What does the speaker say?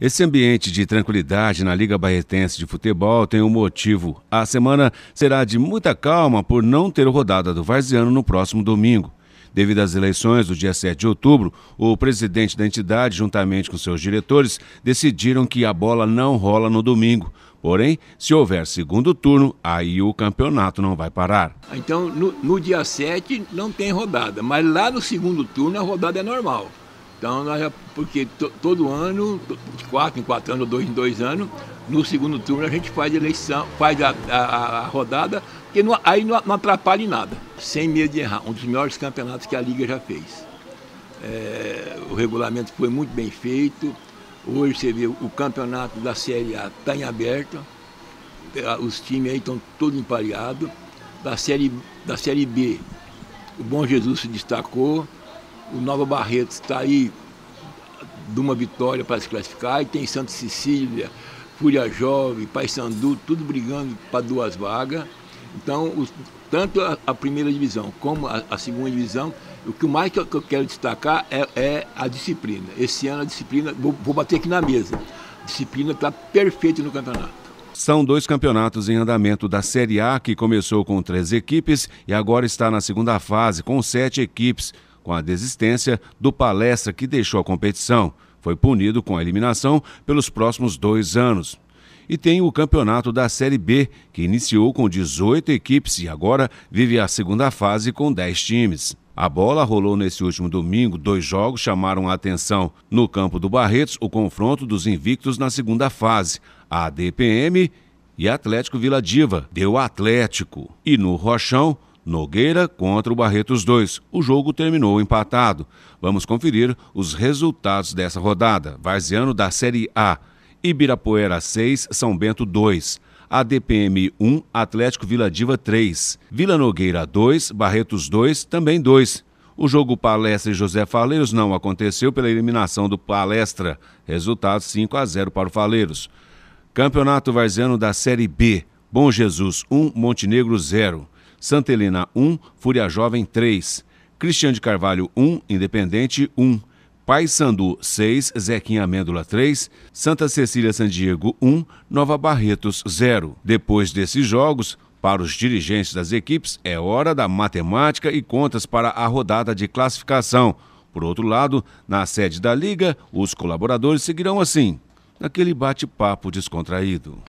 Esse ambiente de tranquilidade na Liga Barretense de Futebol tem um motivo. A semana será de muita calma por não ter rodada do Varziano no próximo domingo. Devido às eleições do dia 7 de outubro, o presidente da entidade, juntamente com seus diretores, decidiram que a bola não rola no domingo. Porém, se houver segundo turno, aí o campeonato não vai parar. Então, no, no dia 7 não tem rodada, mas lá no segundo turno a rodada é normal. Então, nós porque todo ano, de quatro em quatro anos, ou dois em dois anos, no segundo turno a gente faz a eleição, faz a, a, a rodada, porque não, aí não, não atrapalha em nada, sem medo de errar. Um dos melhores campeonatos que a Liga já fez. É, o regulamento foi muito bem feito. Hoje você vê o campeonato da Série A está em aberto, é, os times aí estão todos empareados. Da série, da série B, o Bom Jesus se destacou, o Nova Barreto está aí de uma vitória para se classificar, e tem Santa Cecília, Fúria Jovem, Paysandu, tudo brigando para duas vagas. Então, os, tanto a, a, primeira divisão como a, a, segunda divisão, o que mais que eu, que eu quero destacar é, é, a disciplina. Esse ano a disciplina, vou, vou bater aqui na mesa, a disciplina está perfeita no campeonato. São dois campeonatos em andamento da Série A, que começou com três equipes e agora está na segunda fase, com sete equipes com a desistência do palestra que deixou a competição. Foi punido com a eliminação pelos próximos dois anos. E tem o campeonato da Série B, que iniciou com 18 equipes e agora vive a segunda fase com 10 times. A bola rolou nesse último domingo. Dois jogos chamaram a atenção. No campo do Barretos, o confronto dos invictos na segunda fase. A DPM e Atlético Vila Diva deu Atlético. E no Rochão, Nogueira contra o Barretos 2. O jogo terminou empatado. Vamos conferir os resultados dessa rodada. Varziano da Série A. Ibirapuera 6, São Bento 2. ADPM 1, Atlético Vila Diva 3. Vila Nogueira 2, Barretos 2, também 2. O jogo Palestra e José Faleiros não aconteceu pela eliminação do Palestra. Resultado 5 a 0 para o Faleiros. Campeonato Varziano da Série B. Bom Jesus 1, Montenegro 0. Santa Helena 1, Fúria Jovem 3, Cristiano de Carvalho 1, Independente 1, Paysandu 6, Zequinha Amêndola 3, Santa Cecília San Diego 1, Nova Barretos 0. Depois desses jogos, para os dirigentes das equipes, é hora da matemática e contas para a rodada de classificação. Por outro lado, na sede da Liga, os colaboradores seguirão assim, naquele bate-papo descontraído.